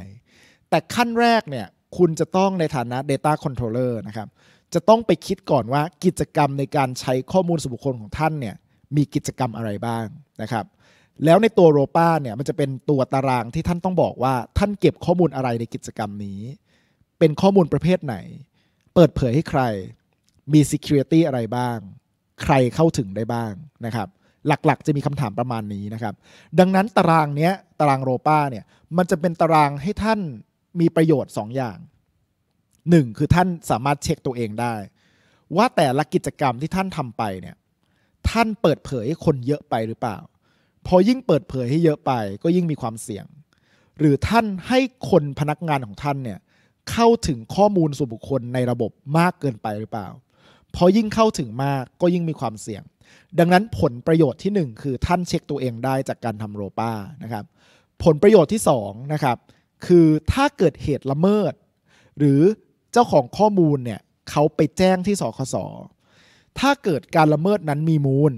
แต่ขั้นแรกเนี่ย คุณจะต้องในฐานะ Data Controller นะครับ จะต้องไปคิดก่อนว่ากิจกรรมในการใช้ข้อมูลส่วนบุคคลของท่านเนี่ย มีกิจกรรมอะไรบ้างนะครับแล้วในตัวโรปาเนี่ยมันจะเป็นตัวตารางที่ท่านต้องบอกว่า ท่านเก็บข้อมูลอะไรในกิจกรรมนี้ เป็นข้อมูลประเภทไหน เปิดเผยให้ใคร มี Security อะไรบ้าง ใครเข้าถึงได้บ้างนะครับหลักๆจะมีคำถามประมาณนี้นะครับดังนั้นตารางเนี้ยตารางโรปาเนี่ยมันจะเป็นตารางให้ท่านมีประโยชน์2ออย่าง 1. คือท่านสามารถเช็คตัวเองได้ ว่าแต่ละกิจกรรมที่ท่านทำไปเนี่ยท่านเปิดเผยให้คนเยอะไปหรือเปล่าพอยิ่งเปิดเผยให้เยอะไปก็ยิ่งมีความเสี่ยง หรือท่านให้คนพนักงานของท่านเนี่ยเข้าถึงข้อมูลส่วนบุคคลในระบบมากเกินไปหรือเปล่า พอยิ่งเข้าถึงมากก็ยิ่งมีความเสี่ยงดังนั้นผลประโยชน์ที่ 1 คือท่านเช็คตัวเองได้จากการทำโรป้านะครับผลประโยชน์ที่2นะครับคือถ้าเกิดเหตุละเมิด หรือเจ้าของข้อมูลเนี่ยเขาไปแจ้งที่สคสถ้าเกิดการละเมิดนั้นมีมูล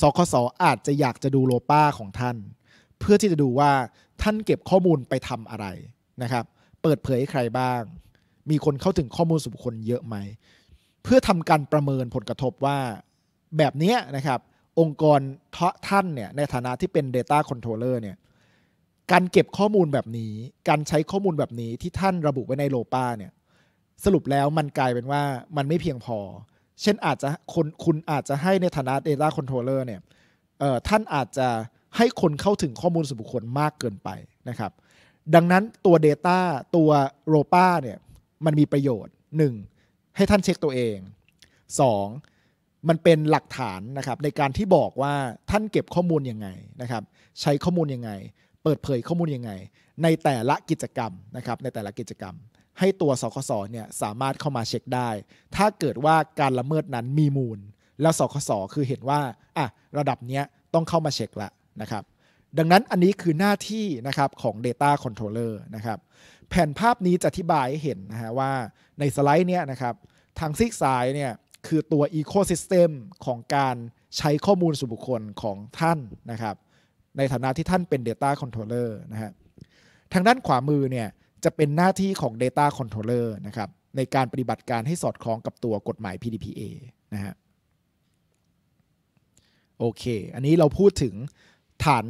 สคสอาจจะอยากจะดูโลป้าของท่าน เพื่อที่จะดูว่าท่านเก็บข้อมูลไปทำอะไรนะครับ เปิดเผยให้ใครบ้าง มีคนเข้าถึงข้อมูลส่วนบุคคลเยอะไหมเพื่อทำการประเมินผลกระทบว่า แบบนี้นะครับองค์กรท่านเนี่ยในฐานะที่เป็น Data Controller เนี่ยการเก็บข้อมูลแบบนี้ การใช้ข้อมูลแบบนี้ที่ท่านระบุไว้ในโลป้าเนี่ยสรุปแล้วมันกลายเป็นว่ามันไม่เพียงพอเช่นอาจจะคนคุณอาจจะให้ในฐานะ Data Controller เนี่ยท่านอาจจะให้คนเข้าถึงข้อมูลส่วนบุคคลมากเกินไปนะครับดังนั้นตัว Data ตัวโรปาเนี่ยมันมีประโยชน์ 1. ให้ท่านเช็คตัวเอง 2. มันเป็นหลักฐานนะครับในการที่บอกว่าท่านเก็บข้อมูลยังไงนะครับใช้ข้อมูลยังไง เปิดเผยข้อมูลยังไง ในแต่ละกิจกรรมนะครับในแต่ละกิจกรรมให้ตัวสคสเนี่ยสามารถเข้ามาเช็คได้ ถ้าเกิดว่าการละเมิดนั้นมีมูล แล้วสคสคือเห็นว่า อ่ะ ระดับเนี้ยต้องเข้ามาเช็คละนะครับ ดังนั้นอันนี้คือหน้าที่นะครับของ Data Controller นะครับ แผ่นภาพนี้จะอธิบายให้เห็นนะฮะว่าในสไลด์เนี้ยนะครับ ทางซีกซ้ายเนี่ยคือตัว Ecosystem ของการใช้ข้อมูลส่วนบุคคลของท่านนะครับ ในฐานะที่ท่านเป็น Data Controller นะฮะ ทางด้านขวามือเนี่ยจะเป็นหน้าที่ของ Data Controller นะครับในการปฏิบัติการให้สอดคล้องกับตัวกฎหมาย PDPA นะฮะโอเค อันนี้เราพูดถึงฐาน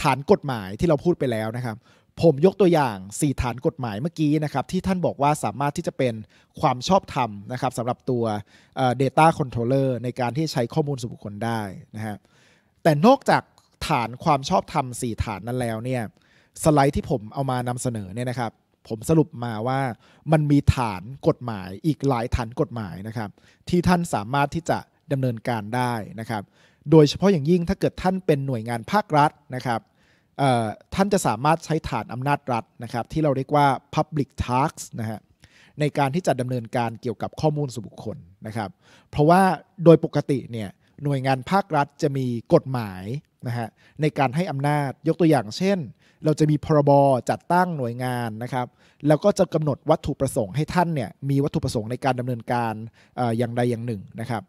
ฐานกฎหมายที่เราพูดไปแล้วนะครับ ผมยกตัวอย่าง 4 ฐานกฎหมายเมื่อกี้นะครับ ที่ท่านบอกว่าสามารถที่จะเป็นความชอบธรรมนะครับสำหรับตัว Data Controller ในการที่ใช้ข้อมูลส่วนบุคคลได้นะฮะแต่นอกจากฐานความชอบธรรม4ฐานนั้นแล้วเนี่ยสไลด์ที่ผมเอามานำเสนอเนี่ยนะครับผมสรุปมาว่ามันมีฐานกฎหมาย อีกหลายฐานกฎหมายนะครับที่ท่านสามารถที่จะดำเนินการได้นะครับโดยเฉพาะอย่างยิ่งถ้าเกิดท่านเป็นหน่วยงานภาครัฐนะครับท่านจะสามารถใช้ฐานอำนาจรัฐนะครับที่เราเรียกว่า public tax นะฮะในการที่จะดำเนินการเกี่ยวกับข้อมูลส่วนบุคคลนะครับเพราะว่าโดยปกติเนี่ยหน่วยงานภาครัฐจะมีกฎหมายนะฮะในการให้อำนาจยกตัวอย่างเช่นเราจะมีพรบ จัดตั้งหน่วยงานนะครับ แล้วก็จะกำหนดวัตถุประสงค์ให้ท่านเนี่ยมีวัตถุประสงค์ในการดำเนินการอย่างใดอย่างหนึ่งนะครับ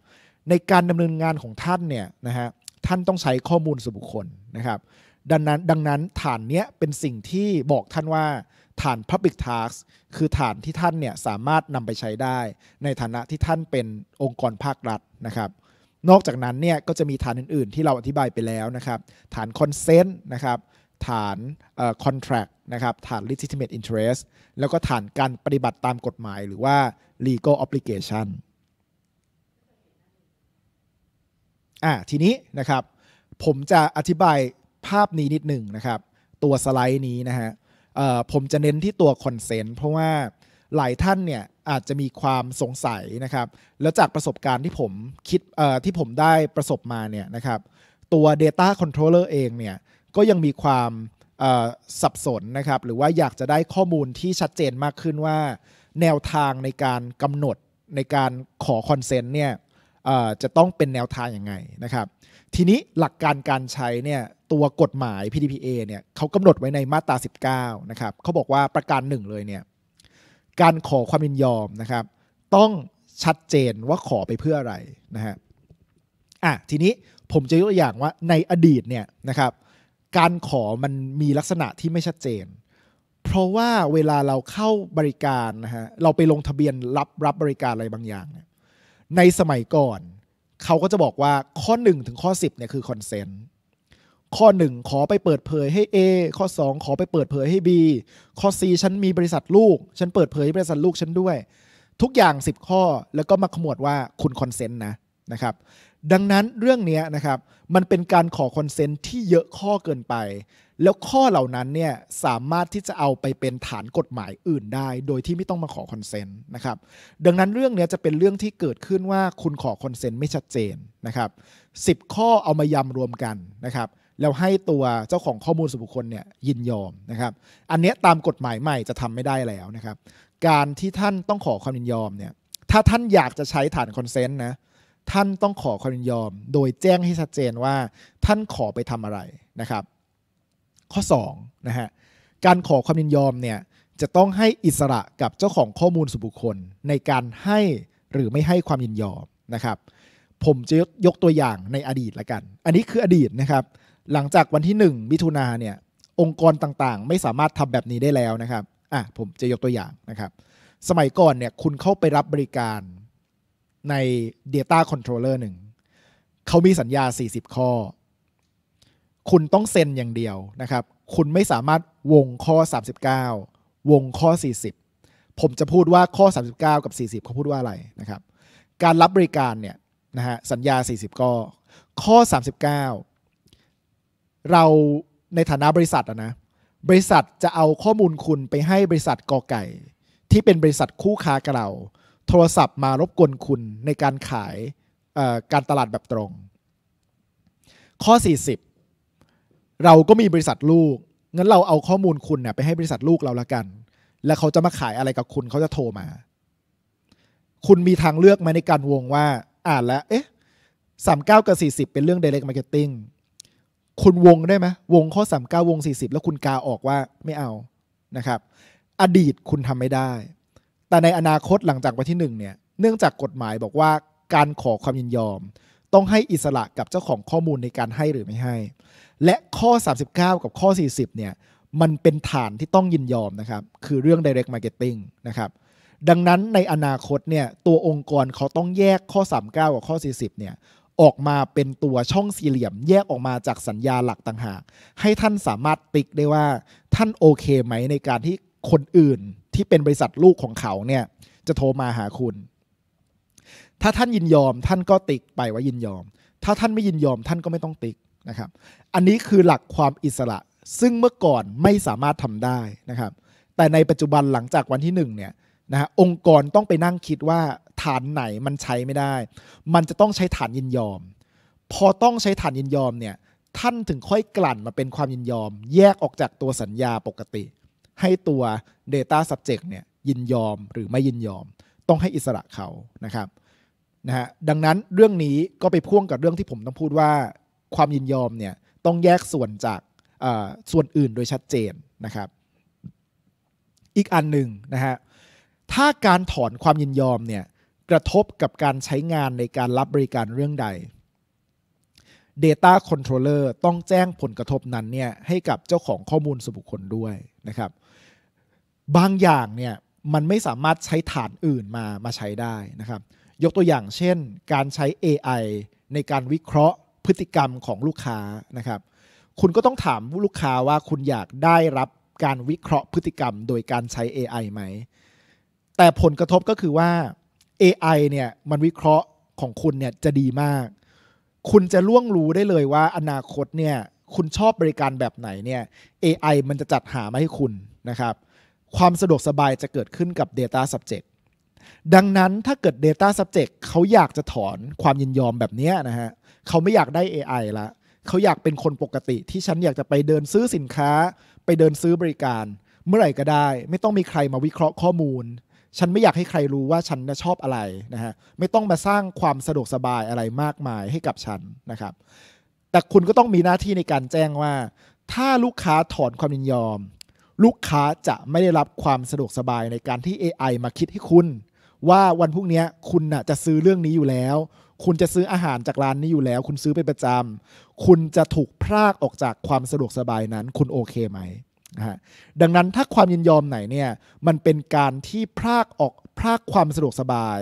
ในการดำเนินงานของท่านเนี่ยนะฮะท่านต้องใช้ข้อมูลส่วนบุคคลนะครับ ดังนั้นดังนั้นฐานเนี้ยเป็นสิ่งที่บอกท่านว่าฐาน Public Task คือฐานที่ท่านเนี่ยสามารถนำไปใช้ได้ ในฐานะที่ท่านเป็นองค์กรภาครัฐนะครับ นอกจากนั้นเนี่ยก็จะมีฐานอื่นๆ ที่เราอธิบายไปแล้วนะครับ ฐาน Consent นะครับฐานคอนแทรกนะครับ ฐาน legitimate interest แล้วก็ฐานการปฏิบัติตามกฎหมายหรือว่า legal obligation อ่ะทีนี้นะครับ ผมจะอธิบายภาพนี้นิดหนึ่งนะครับ ตัวสไลด์นี้นะฮะผมจะเน้นที่ตัวคอนเซนต์เพราะว่าหลายท่านเนี่ยอาจจะมีความสงสัยนะครับ แล้วจากประสบการณ์ที่ผมคิดที่ผมได้ประสบมาเนี่ยนะครับ ตัว Data Controller เองเนี่ยก็ยังมีความสับสนนะครับ หรือว่าอยากจะได้ข้อมูลที่ชัดเจนมากขึ้นว่า แนวทางในการกำหนดในการขอคอนเซนต์เนี่ยจะต้องเป็นแนวทางยังไงนะครับ ทีนี้หลักการการใช้เนี่ยตัวกฎหมาย PDPA เนี่ยเขากำหนดไว้ในมาตรา19 นะครับเขาบอกว่าประการหนึ่งเลยเนี่ยการขอความยินยอมนะครับ ต้องชัดเจนว่าขอไปเพื่ออะไรนะฮะอ่ะทีนี้ผมจะยกตัวอย่างว่าในอดีตเนี่ยนะครับการขอมันมีลักษณะที่ไม่ชัดเจน เพราะว่าเวลาเราเข้าบริการนะฮะเราไปลงทะเบียนรับรับบริการอะไรบางอย่าง ในสมัยก่อน เขาก็จะบอกว่าข้อ 1 ถึงข้อ 10เนี่ยคือคอนเซนต์ข้อ 1 ขอไปเปิดเผยให้ A ข้อ 2 ขอไปเปิดเผยให้ B ข้อ C ฉันมีบริษัทลูกฉันเปิดเผยให้บริษัทลูกฉันด้วย ทุกอย่าง 10 ข้อแล้วก็มาขมวดว่าคุณคอนเซนต์นะนะครับดังนั้นเรื่องนี้นะครับมันเป็นการขอคอนเซนต์ที่เยอะข้อเกินไป แล้วข้อเหล่านั้นเนี่ยสามารถที่จะเอาไปเป็นฐานกฎหมายอื่นได้ โดยที่ไม่ต้องมาขอคอนเซนต์นะครับดังนั้นเรื่องนี้จะเป็นเรื่องที่เกิดขึ้นว่าคุณขอคอนเซนต์ไม่ชัดเจนนะครับสิบข้อเอามายำรวมกันนะครับแล้วให้ตัวเจ้าของข้อมูลส่วนบุคคลเนี่ยยินยอมนะครับอันนี้ตามกฎหมายใหม่จะทำไม่ได้แล้วนะครับการที่ท่านต้องขอความยินยอมเนี่ยถ้าท่านอยากจะใช้ฐานคอนเซนต์นะท่านต้องขอความยินยอม โดยแจ้งให้ชัดเจนว่า ท่านขอไปทำอะไรนะครับข้อ2นะฮะการขอความยินยอมเนี่ยจะต้องให้อิสระกับเจ้าของข้อมูลส่วนบุคคล ในการให้หรือไม่ให้ความยินยอมนะครับ ผมจะยกตัวอย่างในอดีตละกัน อันนี้คืออดีตนะครับหลังจากวันที่1มิถุนาเนี่ยองค์กรต่างๆ ไม่สามารถทำแบบนี้ได้แล้วนะครับอ่ะผมจะยกตัวอย่างนะครับ สมัยก่อนเนี่ยคุณเข้าไปรับบริการใน Data Controller หนึ่งเขามีสัญญา 40 ข้อ คุณต้องเซ็นอย่างเดียวนะครับ คุณไม่สามารถวงข้อ 39 วงข้อ 40 ผมจะพูดว่าข้อ 39 กับ 40 เขาพูดว่าอะไรนะครับ การรับบริการเนี่ยนะฮะสัญญา 40 ข้อข้อ 39 เราในฐานะบริษัทนะบริษัทจะเอาข้อมูลคุณไปให้บริษัทกอไก่ ที่เป็นบริษัทคู่ค้ากับเราโทรศัพท์มารบกวนคุณในการขายการตลาดแบบตรง ข้อ 40 เราก็มีบริษัทลูก งั้นเราเอาข้อมูลคุณเนี่ยไปให้บริษัทลูกเราละกัน แล้วเขาจะมาขายอะไรกับคุณเขาจะโทรมา คุณมีทางเลือกไหมในการวงว่า อ่านแล้วเอ๊ะสามเก้ากับสี่สิบเป็นเรื่อง direct marketing คุณวงได้ไหมวงข้อสามเก้าวงสี่สิบแล้วคุณกาออกว่าไม่เอานะครับ อดีตคุณทำไม่ได้แต่ในอนาคตหลังจากวันที่หนึ่งเนี่ย เนื่องจากกฎหมายบอกว่าการขอความยินยอม ต้องให้อิสระกับเจ้าของข้อมูลในการให้หรือไม่ให้ และข้อ 39 กับข้อ 40เนี่ย มันเป็นฐานที่ต้องยินยอมนะครับ คือเรื่อง direct marketing นะครับ ดังนั้นในอนาคตเนี่ย ตัวองค์กรเขาต้องแยกข้อ 39 กับข้อ 40เนี่ย ออกมาเป็นตัวช่องสี่เหลี่ยม แยกออกมาจากสัญญาหลักต่างหาก ให้ท่านสามารถติ๊กได้ว่าท่านโอเคไหมในการที่คนอื่นที่เป็นบริษัทลูกของเขาเนี่ยจะโทรมาหาคุณ ถ้าท่านยินยอมท่านก็ติ๊กไปว่ายินยอม ถ้าท่านไม่ยินยอมท่านก็ไม่ต้องติ๊กนะครับ อันนี้คือหลักความอิสระซึ่งเมื่อก่อนไม่สามารถทำได้นะครับ แต่ในปัจจุบันหลังจากวันที่1เนี่ยนะฮะองค์กรต้องไปนั่งคิดว่าฐานไหนมันใช้ไม่ได้ มันจะต้องใช้ฐานยินยอม พอต้องใช้ฐานยินยอมเนี่ยท่านถึงค่อยกลั่นมาเป็นความยินยอม แยกออกจากตัวสัญญาปกติให้ตัว Data Subject เนี่ยยินยอมหรือไม่ยินยอม ต้องให้อิสระเขานะครับนะฮะดังนั้นเรื่องนี้ก็ไปพ่วงกับเรื่องที่ผมต้องพูดว่าความยินยอมเนี่ยต้องแยกส่วนจากส่วนอื่นโดยชัดเจนนะครับ อีกอันหนึ่งนะฮะถ้าการถอนความยินยอมเนี่ยกระทบกับการใช้งานในการรับบริการเรื่องใด Data Controller ต้องแจ้งผลกระทบนั้นเนี่ยให้กับเจ้าของข้อมูลส่วนบุคคลด้วยนะครับบางอย่างเนี่ยมันไม่สามารถใช้ฐานอื่นมามาใช้ได้นะครับ ยกตัวอย่างเช่นการใช้ AI ในการวิเคราะห์พฤติกรรมของลูกค้านะครับ คุณก็ต้องถามลูกค้าว่าคุณอยากได้รับการวิเคราะห์พฤติกรรมโดยการใช้ AI ไหม แต่ผลกระทบก็คือว่า AI เนี่ยมันวิเคราะห์ของคุณเนี่ยจะดีมาก คุณจะล่วงรู้ได้เลยว่าอนาคตเนี่ยคุณชอบบริการแบบไหนเนี่ย AI มันจะจัดหามาให้คุณนะครับความสะดวกสบายจะเกิดขึ้นกับ Data Subject ดังนั้นถ้าเกิด Data Subject เขาอยากจะถอนความยินยอมแบบนี้นะฮะ เขาไม่อยากได้ AI ละ เขาอยากเป็นคนปกติที่ฉันอยากจะไปเดินซื้อสินค้าไปเดินซื้อบริการ เมื่อไหร่ก็ได้ ไม่ต้องมีใครมาวิเคราะห์ข้อมูล ฉันไม่อยากให้ใครรู้ว่าฉันชอบอะไรนะฮะไม่ต้องมาสร้างความสะดวกสบายอะไรมากมายให้กับฉันนะครับแต่คุณก็ต้องมีหน้าที่ในการแจ้งว่า ถ้าลูกค้าถอนความยินยอมลูกค้าจะไม่ได้รับความสะดวกสบายในการที่ AI มาคิดให้คุณ ว่าวันพรุ่งนี้คุณน่ะจะซื้อเรื่องนี้อยู่แล้ว คุณจะซื้ออาหารจากร้านนี้อยู่แล้ว คุณซื้อเป็นประจำคุณจะถูกพรากออกจากความสะดวกสบายนั้น คุณโอเคไหมนะฮะดังนั้นถ้าความยินยอมไหนเนี่ยมันเป็นการที่พรากออกพรากความสะดวกสบาย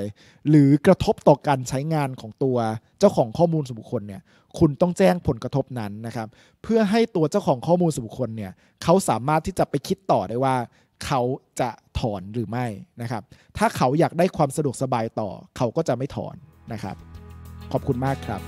หรือกระทบต่อการใช้งานของตัว เจ้าของข้อมูลส่วนบุคคลเนี่ยคุณต้องแจ้งผลกระทบนั้นนะครับ เพื่อให้ตัวเจ้าของข้อมูลส่วนบุคคลเนี่ยเขาสามารถที่จะไปคิดต่อได้ว่า เขาจะถอนหรือไม่นะครับ ถ้าเขาอยากได้ความสะดวกสบายต่อ เขาก็จะไม่ถอนนะครับ ขอบคุณมากครับ